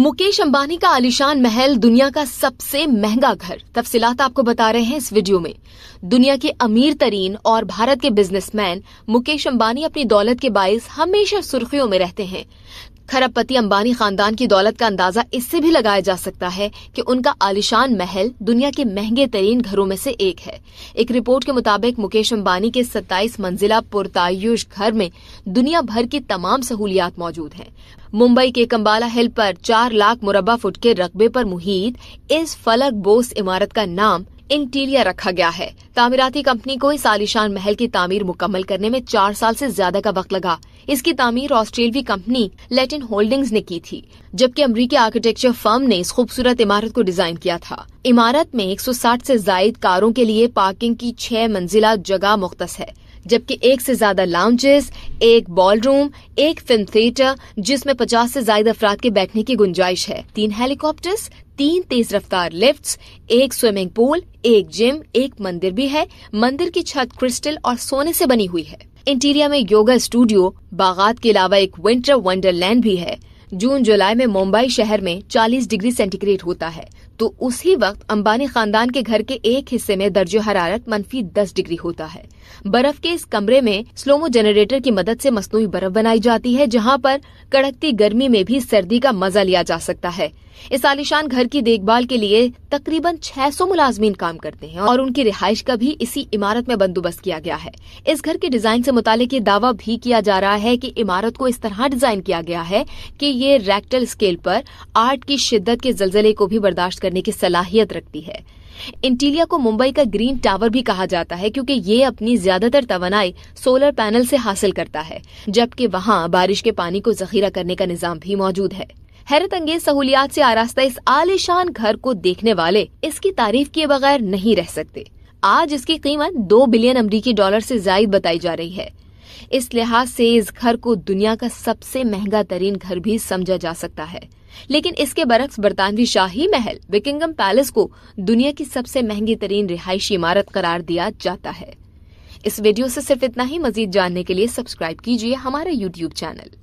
मुकेश अंबानी का आलिशान महल दुनिया का सबसे महंगा घर तफसीत आपको बता रहे हैं इस वीडियो में दुनिया के अमीर तरीन और भारत के बिजनेसमैन मुकेश अंबानी अपनी दौलत के बायस हमेशा सुर्खियों में रहते हैं खरबपति अंबानी खानदान की दौलत का अंदाजा इससे भी लगाया जा सकता है कि उनका आलिशान महल दुनिया के महंगे तरीन घरों में से एक है एक रिपोर्ट के मुताबिक मुकेश अंबानी के 27 मंजिला पुरतायुष घर में दुनिया भर की तमाम सहूलियात मौजूद हैं मुंबई के कम्बाला हिल पर चार लाख मुरबा फुट के रकबे पर मुहित इस फलक बोस इमारत का नाम इंटीरियर रखा गया है तामीराती कंपनी को इस आलिशान महल की तामीर मुकम्मल करने में चार साल से ज्यादा का वक्त लगा इसकी तामीर ऑस्ट्रेलवी कंपनी लेटिन होल्डिंग्स ने की थी जबकि अमरीकी आर्किटेक्चर फर्म ने इस खूबसूरत इमारत को डिजाइन किया था इमारत में 160 से जायद कारों के लिए पार्किंग की छह मंजिला जगह मुख्त है जबकि एक से ज्यादा लाउंजेस एक बॉल रूम एक फिल्म थिएटर जिसमें पचास से ज्यादा अफराद के बैठने की गुंजाइश है तीन हेलीकॉप्टर्स तीन तेज रफ्तार लिफ्ट्स, एक स्विमिंग पूल एक जिम एक मंदिर भी है मंदिर की छत क्रिस्टल और सोने से बनी हुई है इंटीरिया में योगा स्टूडियो बागात के अलावा एक विंटर वंडरलैंड भी है जून जुलाई में मुंबई शहर में 40 डिग्री सेंटीग्रेड होता है तो उसी वक्त अंबानी खानदान के घर के एक हिस्से में दर्ज हरारत मनफी दस डिग्री होता है बर्फ के इस कमरे में स्लोमो जनरेटर की मदद से मसनू बर्फ बनाई जाती है जहाँ पर कड़कती गर्मी में भी सर्दी का मजा लिया जा सकता है इस आलिशान घर की देखभाल के लिए तकरीबन 600 मुलाजमीन काम करते हैं और उनकी रिहाइश का भी इसी इमारत में बंदोबस्त किया गया है इस घर के डिजाइन से मुतालिक ये दावा भी किया जा रहा है कि इमारत को इस तरह डिजाइन किया गया है कि ये रैक्टल स्केल पर आर्ट की शिद्दत के जलजले को भी बर्दाश्त करने की सलाहियत रखती है इंटीलिया को मुंबई का ग्रीन टावर भी कहा जाता है क्योंकि ये अपनी ज्यादातर तोनाई सोलर पैनल से हासिल करता है जबकि वहाँ बारिश के पानी को जखीरा करने का निजाम भी मौजूद है हैरत अंगेज सहूलियात से आरास्ता इस आलिशान घर को देखने वाले इसकी तारीफ किए बगैर नहीं रह सकते आज इसकी कीमत दो बिलियन अमरीकी डॉलर से जायद बताई जा रही है इस लिहाज से इस घर को दुनिया का सबसे महंगा तरीन घर भी समझा जा सकता है लेकिन इसके बरक्स बरतानवी शाही महल विकिंगम पैलेस को दुनिया की सबसे महंगी तरीन रिहायशी इमारत करार दिया जाता है इस वीडियो से सिर्फ इतना ही मजीद जानने के लिए सब्सक्राइब कीजिए हमारा यूट्यूब चैनल